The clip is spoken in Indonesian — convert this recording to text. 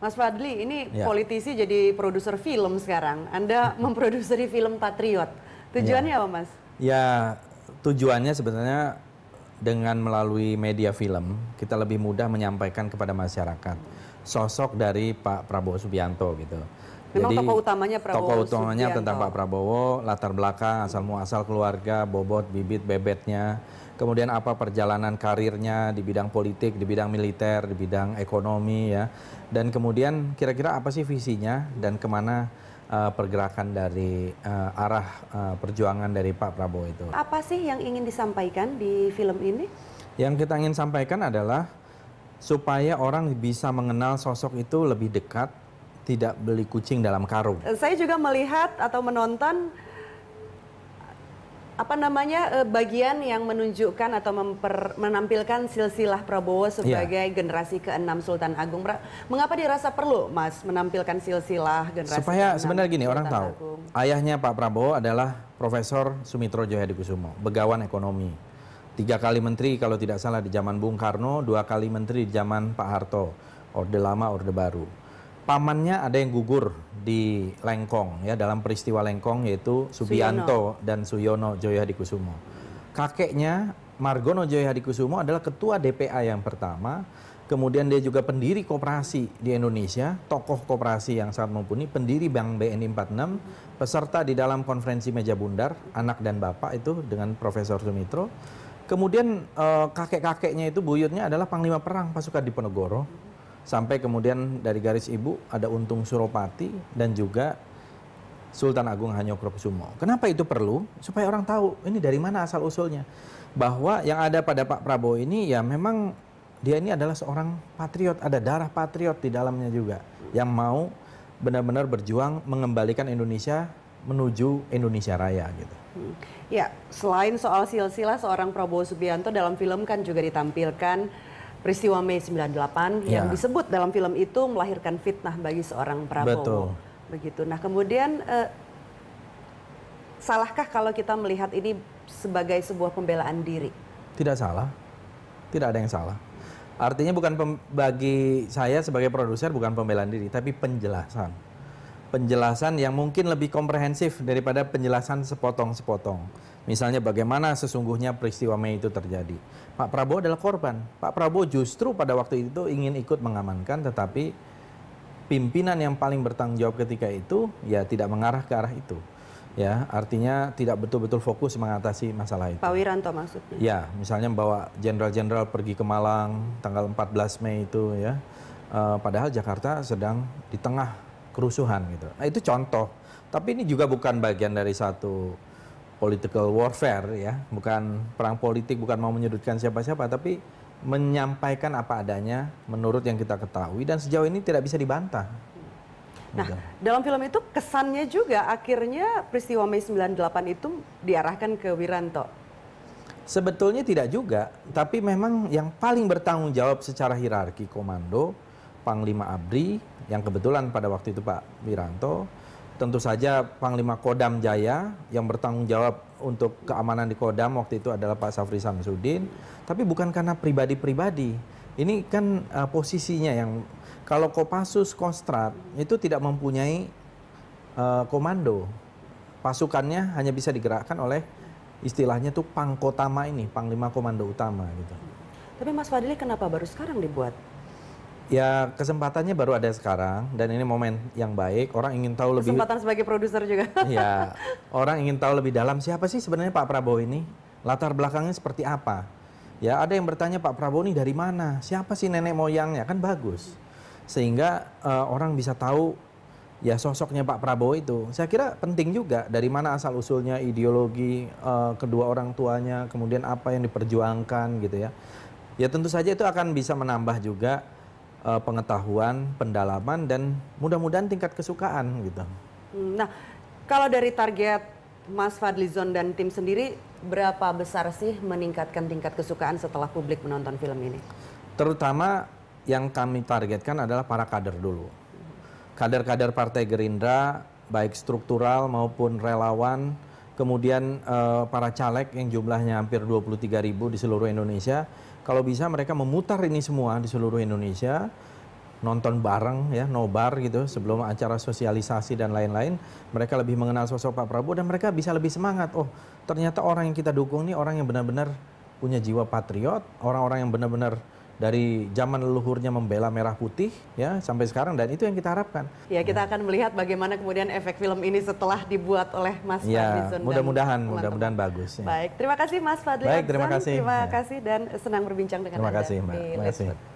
Mas Fadli, ini ya. politisi jadi produser film sekarang. Anda hmm. memproduksi film Patriot. Tujuannya ya. apa, Mas? Ya, tujuannya sebenarnya dengan melalui media film, kita lebih mudah menyampaikan kepada masyarakat sosok dari Pak Prabowo Subianto gitu. Memang Jadi, tokoh utamanya Prabowo. Tokoh utamanya Subianto. tentang Pak Prabowo, latar belakang, asal muasal keluarga, bobot, bibit, bebetnya. Kemudian apa perjalanan karirnya di bidang politik, di bidang militer, di bidang ekonomi ya. Dan kemudian kira-kira apa sih visinya dan kemana uh, pergerakan dari uh, arah uh, perjuangan dari Pak Prabowo itu. Apa sih yang ingin disampaikan di film ini? Yang kita ingin sampaikan adalah supaya orang bisa mengenal sosok itu lebih dekat tidak beli kucing dalam karung. Eh, saya juga melihat atau menonton apa namanya eh, bagian yang menunjukkan atau memper, menampilkan silsilah Prabowo iya. sebagai ya. generasi ke-6 Sultan Agung. Mengapa dirasa perlu, Mas, menampilkan silsilah generasi Supaya sebenarnya gini, Sultan orang tahu. Agung. Ayahnya Pak Prabowo adalah Profesor Sumitro Joyadikusumo, begawan ekonomi. Tiga kali menteri kalau tidak salah di zaman Bung Karno, dua kali menteri di zaman Pak Harto, Orde Lama, Orde Baru pamannya ada yang gugur di Lengkong ya dalam peristiwa Lengkong yaitu Subianto Suyono. dan Suyono Joyo Hadikusumo. Kakeknya Margono Joyo Hadikusumo adalah ketua DPA yang pertama, kemudian dia juga pendiri koperasi di Indonesia, tokoh koperasi yang sangat mumpuni, pendiri Bank BNI 46, peserta di dalam konferensi meja bundar anak dan bapak itu dengan Profesor Sumitro. Kemudian eh, kakek-kakeknya itu buyutnya adalah panglima perang pasukan Diponegoro sampai kemudian dari garis ibu ada Untung Suropati dan juga Sultan Agung Hanyokrokusumo. Kenapa itu perlu? Supaya orang tahu ini dari mana asal usulnya. Bahwa yang ada pada Pak Prabowo ini ya memang dia ini adalah seorang patriot, ada darah patriot di dalamnya juga yang mau benar-benar berjuang mengembalikan Indonesia menuju Indonesia Raya gitu. Hmm. Ya, selain soal silsilah seorang Prabowo Subianto dalam film kan juga ditampilkan peristiwa Mei 98 ya. yang disebut dalam film itu melahirkan fitnah bagi seorang Prabowo. Betul. Begitu. Nah, kemudian eh, salahkah kalau kita melihat ini sebagai sebuah pembelaan diri? Tidak salah. Tidak ada yang salah. Artinya bukan bagi saya sebagai produser bukan pembelaan diri, tapi penjelasan penjelasan yang mungkin lebih komprehensif daripada penjelasan sepotong-sepotong. Misalnya bagaimana sesungguhnya peristiwa Mei itu terjadi. Pak Prabowo adalah korban. Pak Prabowo justru pada waktu itu ingin ikut mengamankan tetapi pimpinan yang paling bertanggung jawab ketika itu ya tidak mengarah ke arah itu. Ya, artinya tidak betul-betul fokus mengatasi masalah itu. Pak Wiranto maksudnya. Ya, misalnya membawa jenderal-jenderal pergi ke Malang tanggal 14 Mei itu ya. E, padahal Jakarta sedang di tengah kerusuhan gitu. Nah itu contoh. Tapi ini juga bukan bagian dari satu political warfare ya, bukan perang politik, bukan mau menyudutkan siapa-siapa, tapi menyampaikan apa adanya menurut yang kita ketahui dan sejauh ini tidak bisa dibantah. Nah, gitu. dalam film itu kesannya juga akhirnya peristiwa Mei 98 itu diarahkan ke Wiranto. Sebetulnya tidak juga, tapi memang yang paling bertanggung jawab secara hierarki komando Panglima Abri yang kebetulan pada waktu itu Pak Wiranto tentu saja Panglima Kodam Jaya yang bertanggung jawab untuk keamanan di Kodam waktu itu adalah Pak Safri Samsudin tapi bukan karena pribadi-pribadi ini kan uh, posisinya yang kalau Kopassus Kostrad itu tidak mempunyai uh, komando pasukannya hanya bisa digerakkan oleh istilahnya tuh pangkotama ini panglima komando utama gitu tapi Mas Fadli kenapa baru sekarang dibuat Ya kesempatannya baru ada sekarang dan ini momen yang baik. Orang ingin tahu lebih kesempatan sebagai produser juga. ya, orang ingin tahu lebih dalam siapa sih sebenarnya Pak Prabowo ini? Latar belakangnya seperti apa? Ya, ada yang bertanya Pak Prabowo ini dari mana? Siapa sih nenek moyangnya? Kan bagus. Sehingga uh, orang bisa tahu ya sosoknya Pak Prabowo itu. Saya kira penting juga dari mana asal usulnya ideologi uh, kedua orang tuanya, kemudian apa yang diperjuangkan gitu ya. Ya tentu saja itu akan bisa menambah juga uh, pengetahuan, pendalaman dan mudah-mudahan tingkat kesukaan gitu. Hmm, nah, kalau dari target Mas Fadlizon dan tim sendiri berapa besar sih meningkatkan tingkat kesukaan setelah publik menonton film ini? Terutama yang kami targetkan adalah para kader dulu. Kader-kader Partai Gerindra baik struktural maupun relawan, kemudian eh, para caleg yang jumlahnya hampir ribu di seluruh Indonesia kalau bisa mereka memutar ini semua di seluruh Indonesia nonton bareng ya nobar gitu sebelum acara sosialisasi dan lain-lain mereka lebih mengenal sosok Pak Prabowo dan mereka bisa lebih semangat oh ternyata orang yang kita dukung ini orang yang benar-benar punya jiwa patriot orang-orang yang benar-benar dari zaman leluhurnya membela merah putih ya sampai sekarang dan itu yang kita harapkan. Ya kita akan melihat bagaimana kemudian efek film ini setelah dibuat oleh Mas ya, Mudah-mudahan mudah-mudahan bagus. Ya. Baik terima kasih Mas Fadli. Baik terima kasih. Terima kasih dan senang berbincang dengan terima Anda. Kasih, Mbak. Terima kasih.